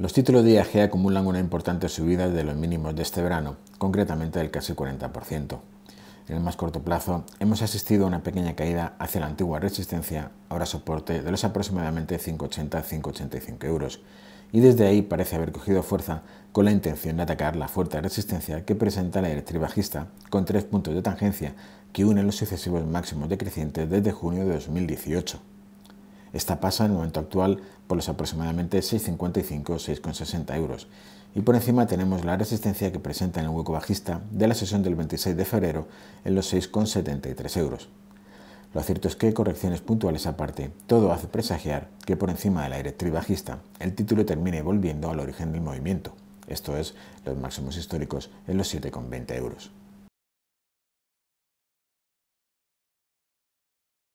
Los títulos de IAG acumulan una importante subida de los mínimos de este verano, concretamente del casi 40%. En el más corto plazo, hemos asistido a una pequeña caída hacia la antigua resistencia, ahora soporte, de los aproximadamente 5,80-5,85 euros, y desde ahí parece haber cogido fuerza con la intención de atacar la fuerte resistencia que presenta la directriz con tres puntos de tangencia que unen los sucesivos máximos decrecientes desde junio de 2018. Esta pasa en el momento actual por los aproximadamente 6,55 o 6,60 euros. Y por encima tenemos la resistencia que presenta en el hueco bajista de la sesión del 26 de febrero en los 6,73 euros. Lo cierto es que, correcciones puntuales aparte, todo hace presagiar que por encima de la directriz bajista el título termine volviendo al origen del movimiento, esto es, los máximos históricos en los 7,20 euros.